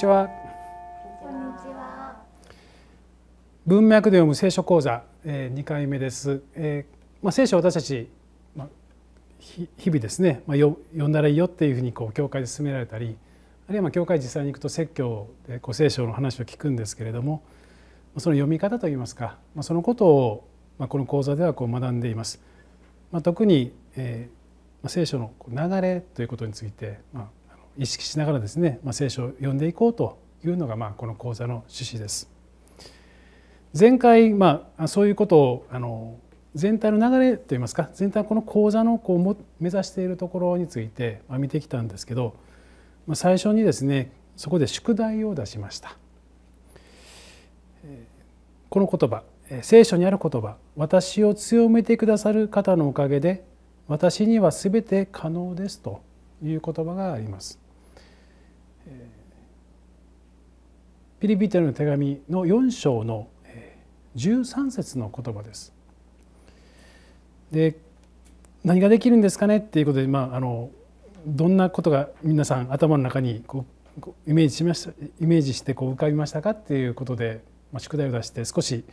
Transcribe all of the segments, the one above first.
ちは。こんにちは。文脈で読む聖書講座、えー、2回目です。えー、まあ、聖書私たち、まあ、日々ですね、まあ、よ読んだらいいよっていうふうにこう教会で勧められたりあるいはまあ教会実際に行くと説教でこう聖書の話を聞くんですけれどもその読み方といいますか、まあ、そのことを、まあ、この講座ではこう学んでいます。まあ、特に、えー、聖書の流れということについて、まあ、意識しながらですね、まあ、聖書を読んでいこうというのが、まあ、この講座の趣旨です。前回、まあ、そういうことをあの全体の流れといいますか全体この講座のこう目指しているところについて見てきたんですけど最初にですねそこで宿題を出しましたこの言葉聖書にある言葉「私を強めてくださる方のおかげで私には全て可能です」という言葉があります。ピリピテの手紙の4章の13節の言葉です。で何ができるんですかねっていうことで、まあ、あのどんなことが皆さん頭の中にこうイメージしましたイメージしてこう浮かびましたかっていうことで、まあ、宿題を出して少し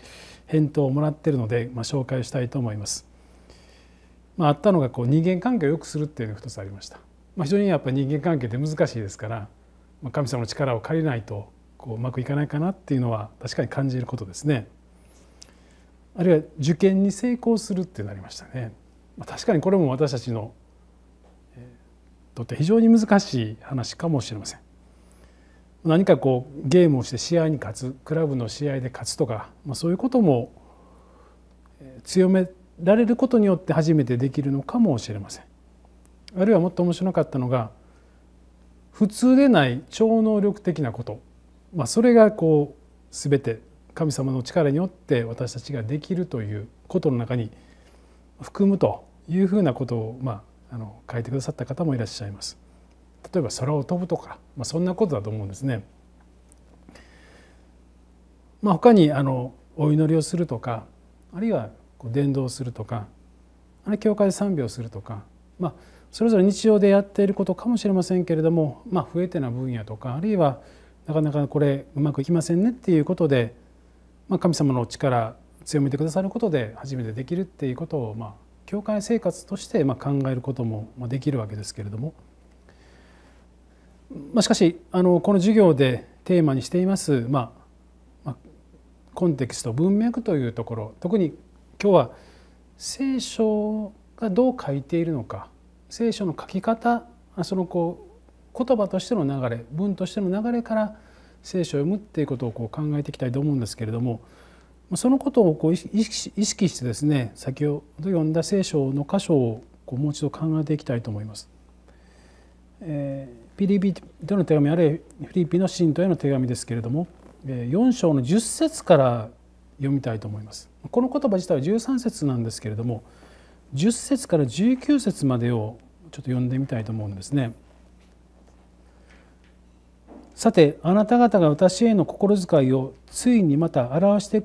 返答をもらってるので、まあ、紹介したいと思います。まあ、あったのがこう人間関係を良くするっていうのが一つありました。まあ、非常にやっぱり人間関係って難しいですから神様の力を借りないとこううまくいかないかなっていうのは確かに感じることですね。あるいは受験に成功するってなりましたね。確かにこれも私たちのとって非常に難しい話かもしれません。何かこうゲームをして試合に勝つクラブの試合で勝つとか、まあ、そういうことも強められることによって初めてできるのかもしれません。あるいはもっと面白かったのが普通でない超能力的なこと、まあ、それがこう全て神様の力によって私たちができるということの中に含むというふうなことを、まあ、あの書いてくださった方もいらっしゃいます。例えば空を飛ぶとか、まあ、そんなことだと思うんですね。まあ、他にあのお祈りをするとかあるいはこう伝道するとかあれ教会賛美をするとか、まあ、それぞれ日常でやっていることかもしれませんけれども、まあ、増えてな分野とかあるいはなかなかこれうまくいきませんねっていうことで、まあ、神様の力強めてくださることで初めてできるっていうことを、まあ、教会生活としてまあ考えることもできるわけですけれども、まあ、しかしあのこの授業でテーマにしています、まあ、コンテキスト文脈というところ特に今日は聖書がどう書いているのか聖書の書き方そのこう言葉としての流れ文としての流れから聖書を読むっていうことをこう考えていきたいと思うんですけれどもそのことをこう意識してですね先ほど読んだ聖書の箇所をこうもう一度考えていきたいと思います。えー、ピリピとの手紙あるいはフィリピの信徒への手紙ですけれども4章の10節から読みたいと思います。この言葉自体は13節なんですけれども10節から19節までをちょっと読んでみたいと思うんですね。さてあなた方が私への心遣いをついにまた表して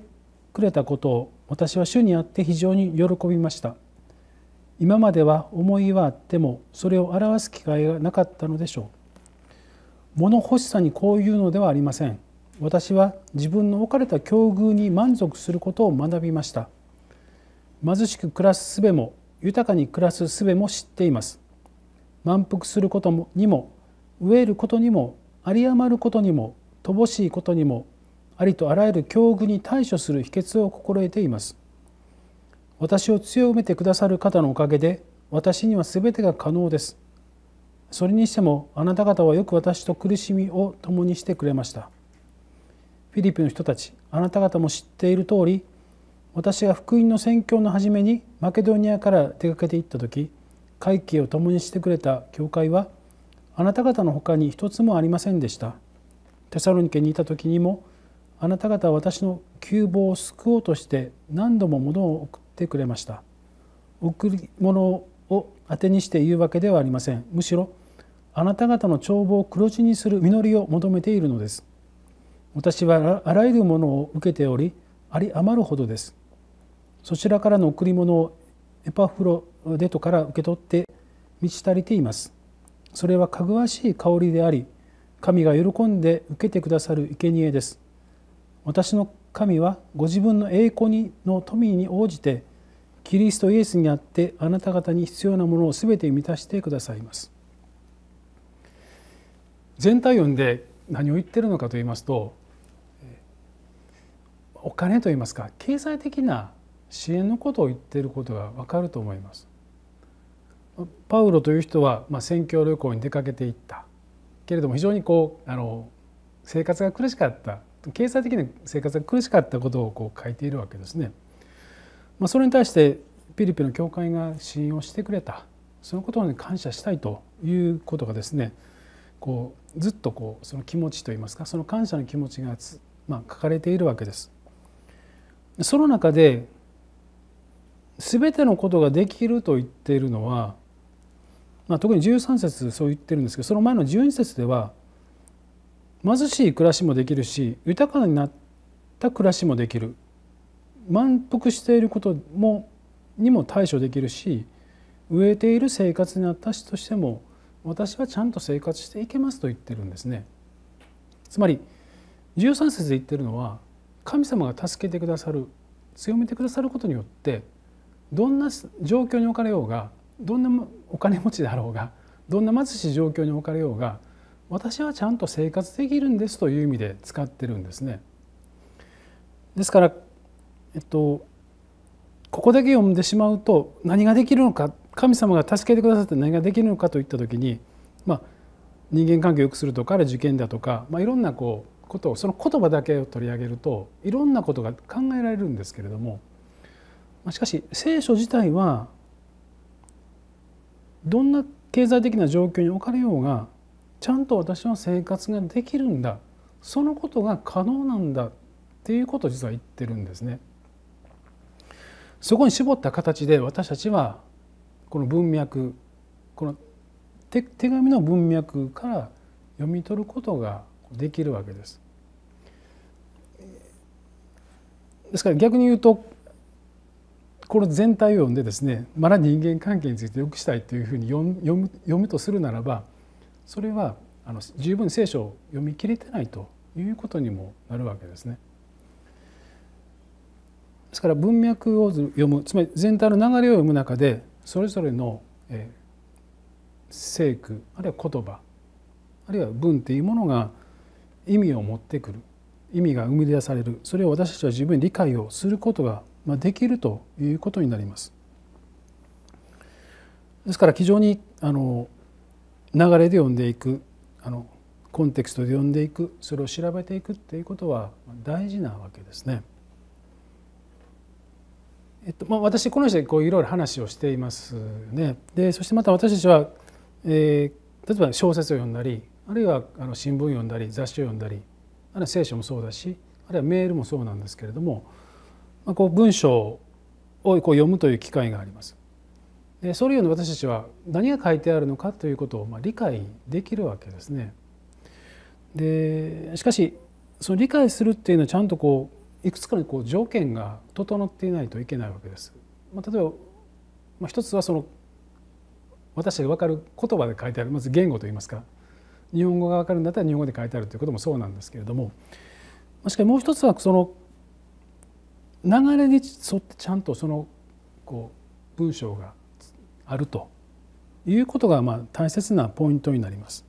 くれたことを私は主にあって非常に喜びました。今までは思いはあってもそれを表す機会がなかったのでしょう。物欲しさにこういうのではありません。私は自分の置かれた境遇に満足することを学びました。貧しく暮らす術も豊かに暮らす術も知っています満腹することにも飢えることにも有り余ることにも乏しいことにもありとあらゆる境遇に対処する秘訣を心得ています私を強めてくださる方のおかげで私には全てが可能ですそれにしてもあなた方はよく私と苦しみを共にしてくれましたフィリピンの人たちあなた方も知っている通り私が福音の宣教の初めにマケドニアから出かけていった時会計を共にしてくれた教会はあなた方の他に一つもありませんでした。テサロニケにいた時にもあなた方は私の窮乏を救おうとして何度も物を送ってくれました。贈り物を当てにして言うわけではありません。むしろあなた方の帳簿を黒字にする実りを求めているのです。私はあらゆるものを受けておりあり余るほどです。そちらからの贈り物をエパフロデトから受け取って満ち足りています。それはかぐわしい香りであり、神が喜んで受けてくださる生贄です。私の神はご自分の栄光にの富に応じて、キリストイエスにあってあなた方に必要なものを全て満たしてくださいます。全体音で何を言ってるのかと言いますとお金と言いますか経済的な支援のことを言っていることがわかると思います。パウロという人は、まあ、宣教旅行に出かけていったけれども非常にこうあの生活が苦しかった経済的な生活が苦しかったことをこう書いているわけですね。まあ、それに対してピリピの教会が支援をしてくれたそのことに感謝したいということがですねこうずっとこうその気持ちといいますかその感謝の気持ちがまあ、書かれているわけです。その中で全てのことができると言っているのは、まあ、特に13節そう言ってるんですけどその前の12節では貧しい暮らしもできるし豊かになった暮らしもできる満腹していることもにも対処できるし飢えている生活に私ったとしても私はちゃんと生活していけますと言ってるんですね。つまり13節で言ってるのは神様が助けてくださる強めてくださることによってどんな状況に置かれようがどんなお金持ちであろうがどんな貧しい状況に置かれようが私はちゃんと生活できるんですという意味で使ってるんですね。ですから、えっと、ここだけ読んでしまうと何ができるのか神様が助けてくださって何ができるのかといった時に、まあ、人間関係を良くするとかある受験だとか、まあ、いろんなこうことをその言葉だけを取り上げるといろんなことが考えられるんですけれどもしかし聖書自体はどんな経済的な状況に置かれようがちゃんと私の生活ができるんだそのことが可能なんだっていうことを実は言ってるんですね。そこに絞った形で私たちはこの文脈この手紙の文脈から読み取ることができるわけです。ですから逆に言うとこの全体を読んでですねまだ人間関係について良くしたいというふうに読む読むとするならばそれはあの十分聖書を読み切れてないということにもなるわけですね。ですから文脈を読むつまり全体の流れを読む中でそれぞれの、え聖句あるいは言葉あるいは文っていうものが意味を持ってくる意味が生み出されるそれを私たちは十分に理解をすることがまあ、できるということになります。ですから非常にあの流れで読んでいくあのコンテクストで読んでいくそれを調べていくっていうことは大事なわけですね。えっとまあ、私この人でこういろいろ話をしていますね。でそしてまた私たちは、えー、例えば小説を読んだりあるいはあの新聞を読んだり雑誌を読んだりあるいは聖書もそうだしあるいはメールもそうなんですけれどもまあ、こう文章をこう読むという機会があります。でそれより私たちは何が書いてあるのかということをまあ理解できるわけですね。でしかしその理解するっていうのはちゃんとこういくつかのこう条件が整っていないといけないわけです。まあ、例えば、まあ、一つはその私たちが分かる言葉で書いてあるまず言語といいますか日本語が分かるんだったら日本語で書いてあるということもそうなんですけれどもしかしもう一つはその流れに沿ってちゃんとそのこう文章があるということがまあ大切なポイントになります。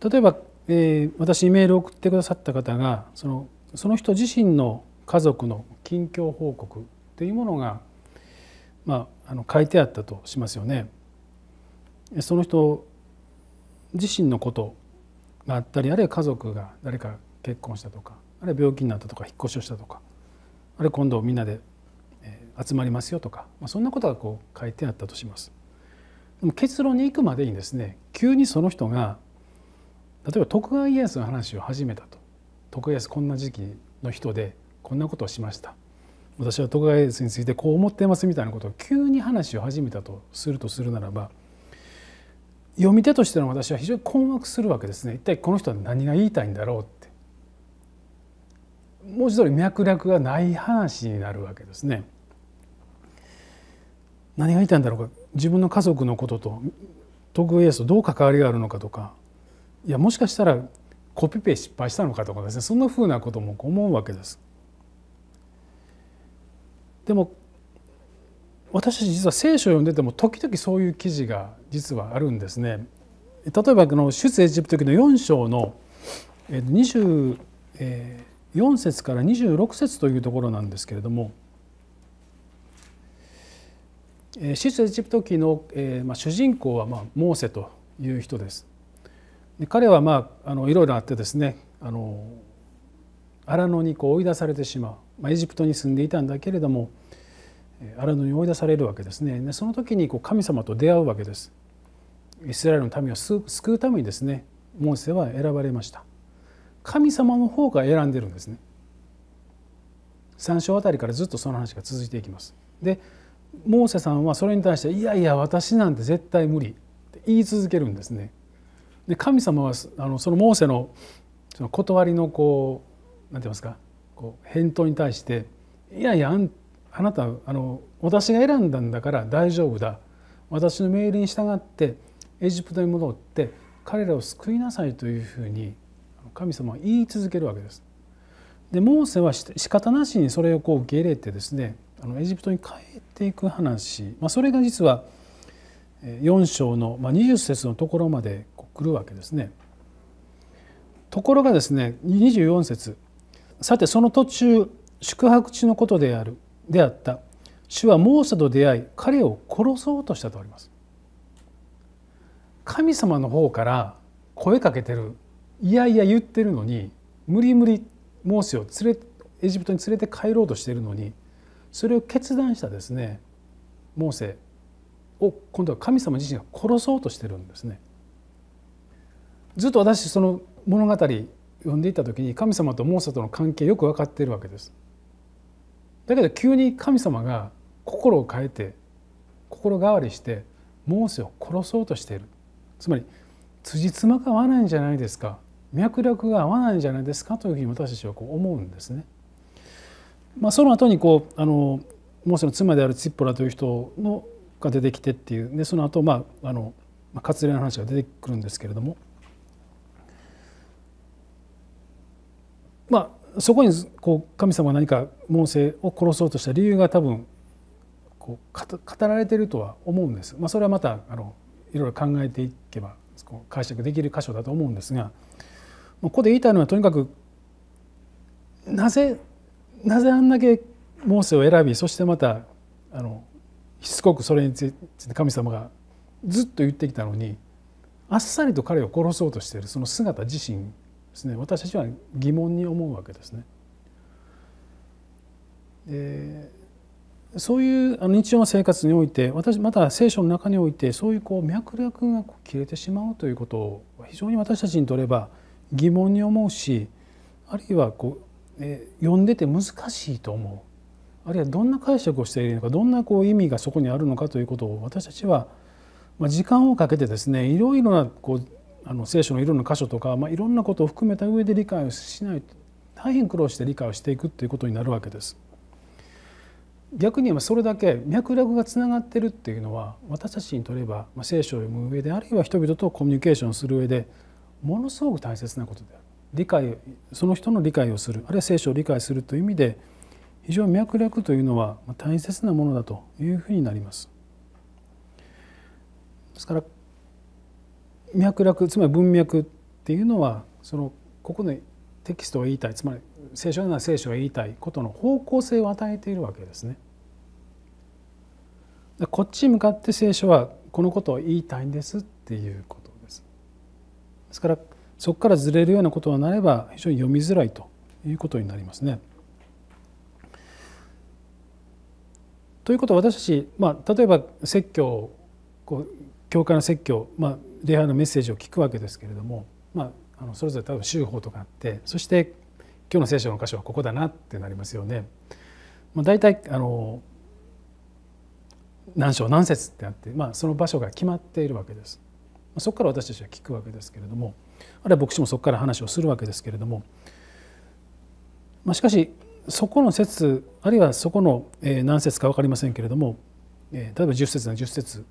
例えば、えー、私にメールを送ってくださった方がそのその人自身の家族の近況報告というものが、まあ、あの書いてあったとしますよね。その人自身のことがあったりあるいは家族が誰か結婚したとかあるいは病気になったとか引っ越しをしたとかあるいは今度みんなで集まりますよとか、まあ、そんなことがこう書いてあったとします。でも結論に行くまでにですね急にその人が例えば徳川家康の話を始めたと徳川家康こんな時期の人でこんなことをしました私は徳川家康についてこう思ってますみたいなことを急に話を始めたとするとするならば読み手としての私は非常に困惑するわけですね一体この人は何が言いたいんだろう文字通り脈絡がない話になるわけですね。何が言いたいんだろうか自分の家族のことと徳イエ康とどう関わりがあるのかとかいやもしかしたらコピペ失敗したのかとかですねそんなふうなことも思うわけです。でも私たち実は聖書を読んでても時々そういう記事が実はあるんですね。例えばこの出エジプト記の4章の2えー4節から26節というところなんですけれどもシス・エジプト記の、えま主人公は、まモーセという人です。で彼は、まあ、あのいろいろあってですねあの荒野にこう追い出されてしまう、まあ、エジプトに住んでいたんだけれども荒野に追い出されるわけですねでその時にこう神様と出会うわけですイスラエルの民を救うためにですねモーセは選ばれました神様の方が選んでるんですね。3章あたりからずっとその話が続いていきます。でモーセさんはそれに対して「いやいや私なんて絶対無理」って言い続けるんですね。で神様はあのそのモーセのその断りのこう何て言いますかこう返答に対して「いやいやあなたあの私が選んだんだから大丈夫だ私の命令に従ってエジプトに戻って彼らを救いなさい」というふうに神様は言い続けるわけです。でモーセは仕方なしにそれをこう受け入れてですねあのエジプトに帰っていく話、まあ、それが実は4章の、ま20節のところまで来るわけですね。ところがですね24節さてその途中宿泊地のことであるであった主はモーセと出会い彼を殺そうとしたとあります。神様の方から声かけてるいやいや言ってるのに無理無理モーセを連れエジプトに連れて帰ろうとしてるのにそれを決断したですねモーセを今度は神様自身が殺そうとしてるんですね。ずっと私その物語読んでいた時に神様とモーセとの関係よく分かっているわけです。だけど急に神様が心を変えて心変わりしてモーセを殺そうとしているつまり辻褄が合わないんじゃないですか脈絡が合わないんじゃないですかというふうに私たちはこう思うんですね。まあ、その後にこうあのモーセの妻であるツィッポラという人のが出てきてっていうでその後、まああのまあ、割礼の話が出てくるんですけれども、まあ、そこにこう神様は何かモーセを殺そうとした理由が多分こう語られているとは思うんです。まあ、それはまたあのいろいろ考えていけば解釈できる箇所だと思うんですが。ここで言いたいのはとにかくなぜなぜあんだけモーセを選びそしてまたあのしつこくそれについて神様がずっと言ってきたのにあっさりと彼を殺そうとしているその姿自身ですね私たちは疑問に思うわけですね。でそういう日常の生活において私また聖書の中においてそういうこう脈絡が切れてしまうということを非常に私たちにとれば疑問に思うしあるいはこう、えー、読んでて難しいと思うあるいはどんな解釈をしているのかどんなこう意味がそこにあるのかということを私たちは、まあ、時間をかけてですねいろいろなこうあの聖書のいろんな箇所とか、まあ、いろんなことを含めた上で理解をしないと大変苦労して理解をしていくということになるわけです。逆に言えばそれだけ脈絡がつながってるっていうのは私たちにとれば聖書を読む上であるいは人々とコミュニケーションする上でものすごく大切なことである理解その人の理解をするあるいは聖書を理解するという意味で非常に脈絡というのは大切なものだというふうになります。ですから脈絡つまり文脈っていうのはそのここでテキストを言いたいつまり聖書なら聖書が言いたいことの方向性を与えているわけですね。こっちに向かって聖書はこのことを言いたいんですっていうこと。ですからそこからずれるようなことがなれば非常に読みづらいということになりますね。ということは私たち、まあ、例えば説教こう教会の説教、まあ、礼拝のメッセージを聞くわけですけれども、まあ、あのそれぞれ多分修法とかあってそして今日の聖書の箇所はここだなってなりますよね。まあ、大体あの何章何節ってあって、まあ、その場所が決まっているわけです。そこから私たちは聞くわけですけれどもあるいは牧師もそこから話をするわけですけれども、まあ、しかしそこの説あるいはそこの何説か分かりませんけれども例えば10節な10節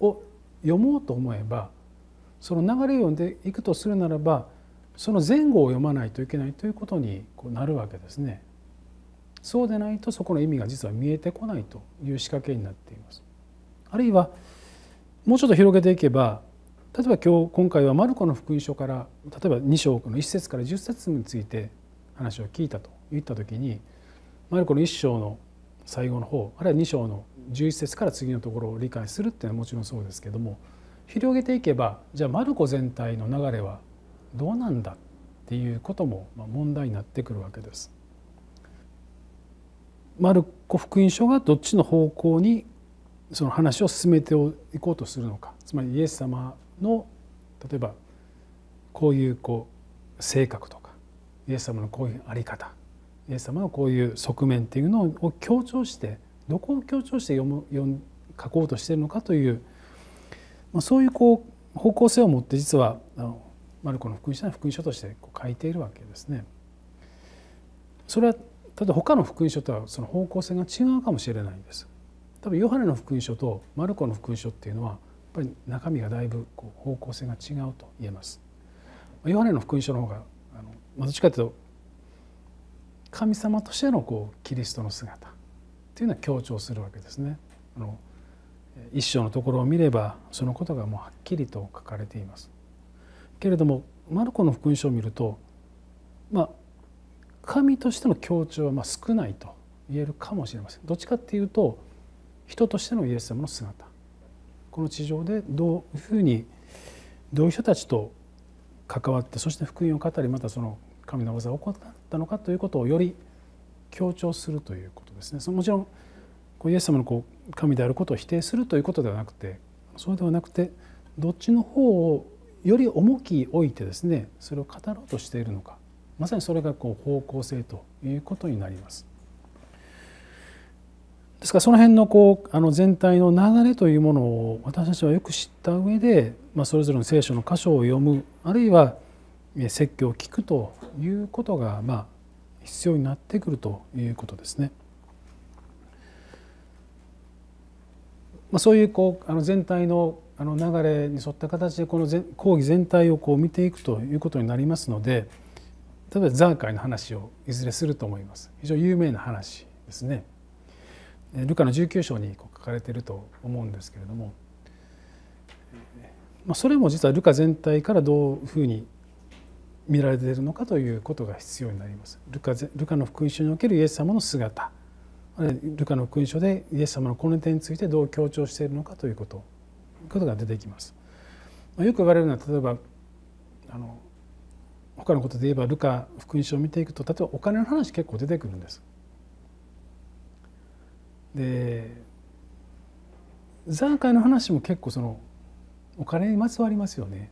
を読もうと思えばその流れを読んでいくとするならばその前後を読まないといけないということにこうなるわけですね。そうでないとそこの意味が実は見えてこないという仕掛けになっています。あるいはもうちょっと広げていけば例えば今日今回はマルコの福音書から例えば2章の1節から10節について話を聞いたと言った時にマルコの1章の最後の方あるいは2章の11節から次のところを理解するっていうのはもちろんそうですけども広げていけばじゃあマルコ全体の流れはどうなんだっていうことも問題になってくるわけです。マルコ福音書がどっちの方向にその話を進めていこうとするのかつまりイエス様の例えばこういうこう性格とかイエス様のこういう在り方イエス様のこういう側面っていうのを強調してどこを強調して読む読書こうとしてるのかという、まあ、そういうこう方向性を持って実はあのマルコの福音書の福音書としてこう書いているわけですね。それはただ他の福音書とはその方向性が違うかもしれないんです。多分ヨハネの福音書とマルコの福音書っていうのはぱり中身がだいぶこう方向性が違うと言えます。ヨハネの福音書の方があの、どっちかというと神様としてのこうキリストの姿というのは強調するわけですね。あの一章のところを見ればそのことがもうはっきりと書かれています。けれどもマルコの福音書を見ると、まあ、神としての強調はま少ないと言えるかもしれません。どっちかっていうと人としてのイエス様の姿この地上でどういうふうにどういう人たちと関わってそして福音を語りまたその神の技を行ったのかということをより強調するということですね。そのもちろんこうイエス様のこう神であることを否定するということではなくてそうではなくてどっちの方をより重きを置いてですねそれを語ろうとしているのかまさにそれがこう方向性ということになります。ですからその辺のこうあの全体の流れというものを私たちはよく知った上で、まあ、それぞれの聖書の箇所を読むあるいは説教を聞くということが、まあ、必要になってくるということですね。まあ、そういうこうあの全体のあの流れに沿った形でこの講義全体をこう見ていくということになりますので例えば残海」の話をいずれすると思います非常に有名な話ですね。ルカの19章に書かれていると思うんですけれども、まそれも実はルカ全体からどういうふうに見られているのかということが必要になります。ルカルカの福音書におけるイエス様の姿あれルカの福音書でイエス様のこの点についてどう強調しているのかということことが出てきます。よく言われるのは例えばあの他のことで言えばルカ福音書を見ていくと例えばお金の話結構出てくるんです。でザーカイの話も結構そのお金にまつわりますよね。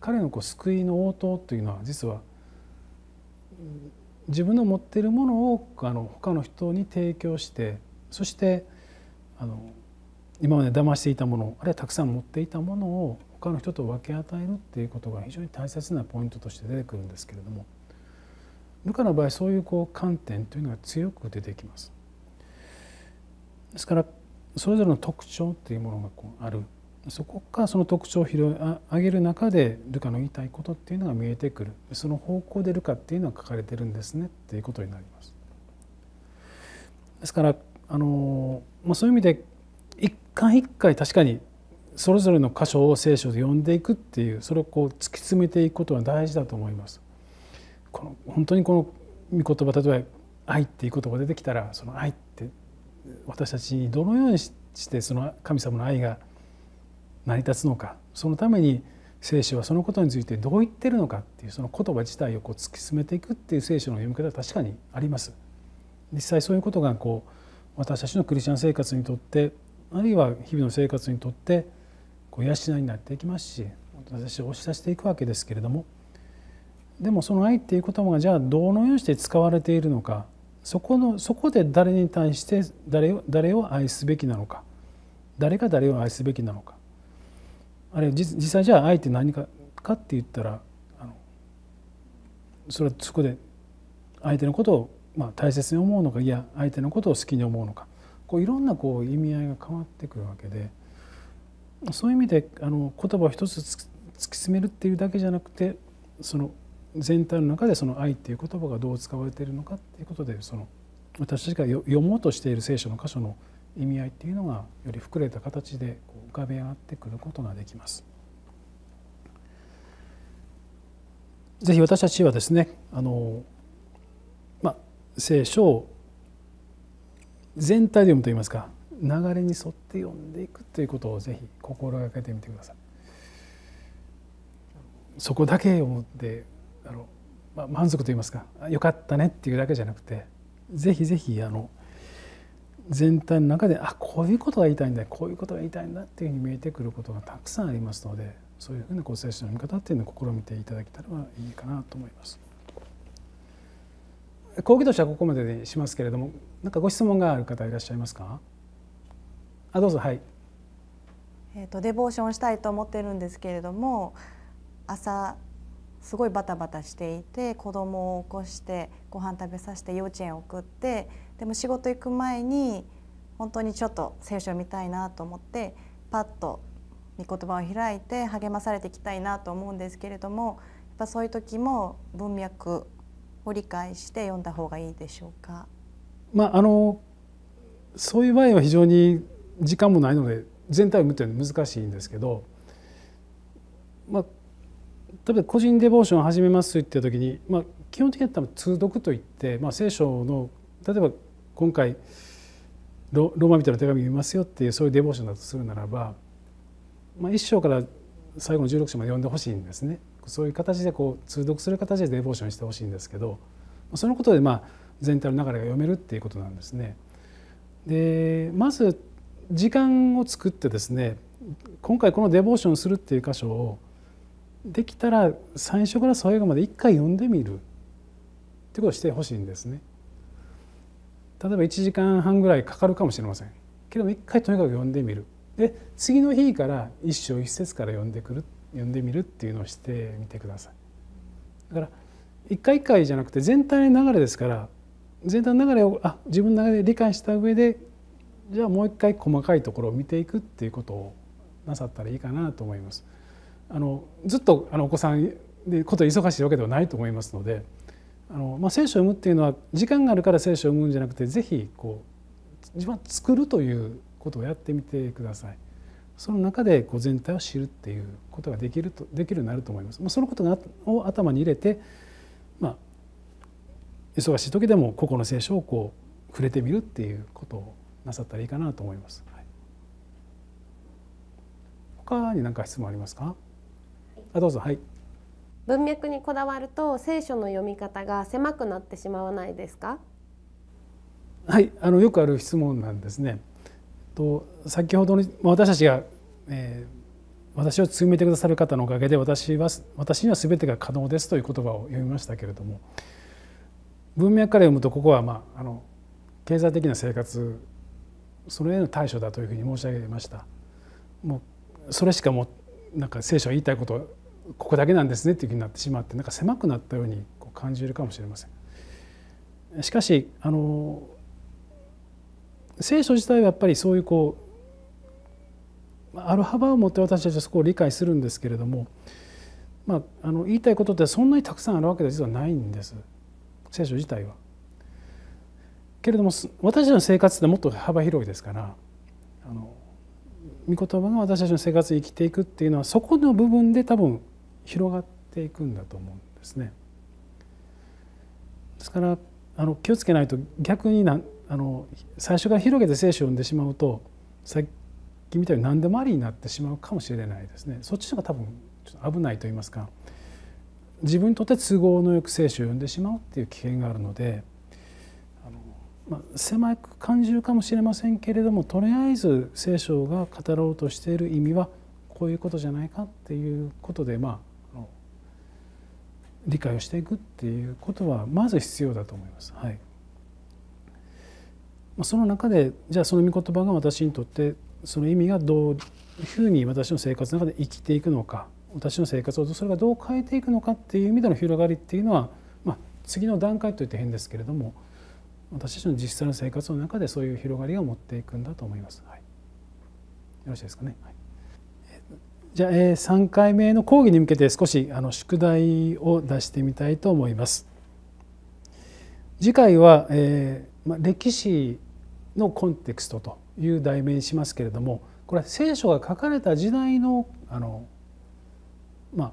彼のこう救いの応答というのは実は自分の持っているものをあの他の人に提供してそしてあの今まで騙していたものあるいはたくさん持っていたものを他の人と分け与えるっていうことが非常に大切なポイントとして出てくるんですけれどもルカの場合そういうこう観点というのが強く出てきます。ですからそれぞれの特徴ていうものがこうあるそこからその特徴を拾い上げる中でルカの言いたいことっていうのが見えてくるその方向でルカっていうのは書かれてるんですねっていうことになります。ですからあの、まあ、そういう意味で一回一回確かにそれぞれの箇所を聖書で読んでいくっていうそれをこう突き詰めていくことは大事だと思います。この本当にこの御言葉例えば「愛」っていう言葉出てきたらその「愛」って私たちにどのようにしてその神様の愛が成り立つのかそのために聖書はそのことについてどう言ってるのかっていうその言葉自体をこう突き進めていくっていう聖書の読み方は確かにあります。実際そういうことがこう私たちのクリスチャン生活にとってあるいは日々の生活にとってこう養いになっていきますし私たを押し出していくわけですけれどもでもその愛っていう言葉がじゃあどのようにして使われているのかそこのそこで誰に対して誰を誰を愛すべきなのか誰が誰を愛すべきなのかあれ実際じゃあ愛って何かかって言ったらあのそれはそこで相手のことを、まあ、大切に思うのかいや相手のことを好きに思うのかこういろんなこう意味合いが変わってくるわけでそういう意味であの言葉を一つ突き詰めるっていうだけじゃなくてその全体の中でその愛っていう言葉がどう使われているのかっていうことでその私たちが読もうとしている聖書の箇所の意味合いっていうのがより膨れた形で浮かび上がってくることができます。ぜひ私たちはですねあの、まあ、聖書を全体で読むといいますか流れに沿って読んでいくということをぜひ心がけてみてください。そこだけ読んであの、まあ、満足といいますかよかったねっていうだけじゃなくてぜひぜひあの全体の中であこういうことが言いたいんだこういうことが言いたいんだっていうふうに見えてくることがたくさんありますのでそういうふうなこう聖書の見方っていうのを試みていただけたらいいかなと思います。講義としてはここまででしますけれども何かご質問がある方いらっしゃいますかあどうぞはい。えーと、とデボーションしたいと思ってるんですけれども朝すごいバタバタしていて子供を起こしてご飯食べさせて幼稚園送ってでも仕事行く前に本当にちょっと聖書を見たいなと思ってパッと御言葉を開いて励まされていきたいなと思うんですけれどもやっぱそういう時も文脈を理解して読んだ方がいいでしょうか。まあ、あのそういう場合は非常に時間もないので全体を見てるの難しいんですけど、まあ、例えば個人デボーションを始めますといった時に、まあ、基本的には多分通読といって、まあ、聖書の例えば今回ローマ人の手紙読みますよっていうそういうデボーションだとするならば、まあ、1章から最後の16章まで読んでほしいんですねそういう形でこう通読する形でデボーションしてほしいんですけどそのことでまあ全体の流れが読めるっていうことなんですね。でまず時間を作ってですね今回このデボーションするっていう箇所をできたら最初から最後まで一回読んでみるってことをしてほしいんですね。例えば1時間半ぐらいかかるかもしれませんけども一回とにかく読んでみるで次の日から一章一節から読んでくる読んでみるっていうのをしてみてください。だから一回一回じゃなくて全体の流れですから全体の流れをあ自分の中で理解した上でじゃあもう一回細かいところを見ていくっていうことをなさったらいいかなと思います。あのずっとあのお子さんでこと忙しいわけではないと思いますのであの、まあ、聖書を読むっていうのは時間があるから聖書を読むんじゃなくて是非こう自分は作るということをやってみてください。その中でこう全体を知るっていうことができるとできるようになると思います。まあ、そのことを頭に入れて、まあ、忙しい時でも個々の聖書をこう触れてみるっていうことをなさったらいいかなと思います。他に何か質問ありますか？あどうぞはい文脈にこだわると聖書の読み方が狭くなってしまわないですかはいあのよくある質問なんですね。と先ほどの私たちが、えー、私を強めてくださる方のおかげで私は私には全てが可能ですという言葉を読みましたけれども文脈から読むとここは、まあ、あの経済的な生活それへの対処だというふうに申し上げました。もうそれしかもなんか聖書は言いたいことここだけなんですねっていうふうになってしまってなんか狭くなったように感じるかもしれません。しかしあの聖書自体はやっぱりそういうこうある幅を持って私たちはそこを理解するんですけれども、まあ、あの言いたいことってそんなにたくさんあるわけでは実はないんです聖書自体は。けれども私たちの生活ってもっと幅広いですからあの御言葉が私たちの生活に生きていくっていうのはそこの部分で多分広がっていくんだと思うんですね。ですからあの気をつけないと逆になあの最初から広げて聖書を読んでしまうとさっきみたいに何でもありになってしまうかもしれないですねそっちの方が多分ちょっと危ないと言いますか自分にとって都合のよく聖書を読んでしまうっていう危険があるのであの、まあ、狭く感じるかもしれませんけれどもとりあえず聖書が語ろうとしている意味はこういうことじゃないかっていうことでまあ理解をしていくっていうことはまず必要だと思います。はいその中でじゃあその御言葉が私にとってその意味がどういうふうに私の生活の中で生きていくのか私の生活をそれがどう変えていくのかっていう意味での広がりっていうのは、まあ、次の段階といって変ですけれども私たちの実際の生活の中でそういう広がりを持っていくんだと思います。はい、よろしいですかね。じゃあ、え3回目の講義に向けて少しあの宿題を出してみたいと思います。次回は、えーま、歴史のコンテクストという題名にしますけれどもこれは聖書が書かれた時代のあの、まあ、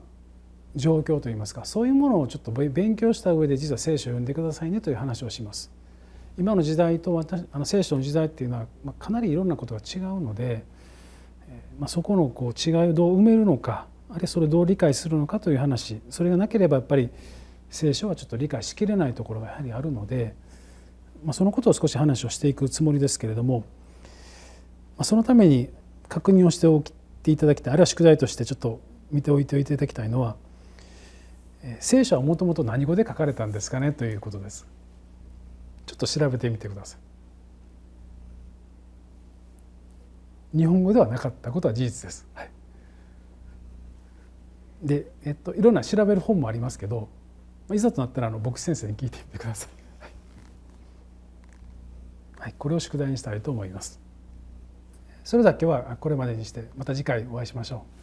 状況といいますかそういうものをちょっと勉強した上で実は聖書を読んでくださいねという話をします。今の時代と私あの聖書の時代っていうのは、まあ、かなりいろんなことが違うので。まそこのこう違いをどう埋めるのかあるいはそれをどう理解するのかという話それがなければやっぱり聖書はちょっと理解しきれないところがやはりあるので、まあ、そのことを少し話をしていくつもりですけれども、まあ、そのために確認をしておきていただきたいあるいは宿題としてちょっと見ておいていただきたいのは聖書はもともと何語で書かれたんですかねということです。ちょっと調べてみてください。日本語ではなかったことは事実です。はい、で、えっと、いろんな調べる本もありますけど、いざとなったらあの僕先生に聞いてみてください。はい、はい、これを宿題にしたいと思います。それだけはこれまでにしてまた次回お会いしましょう。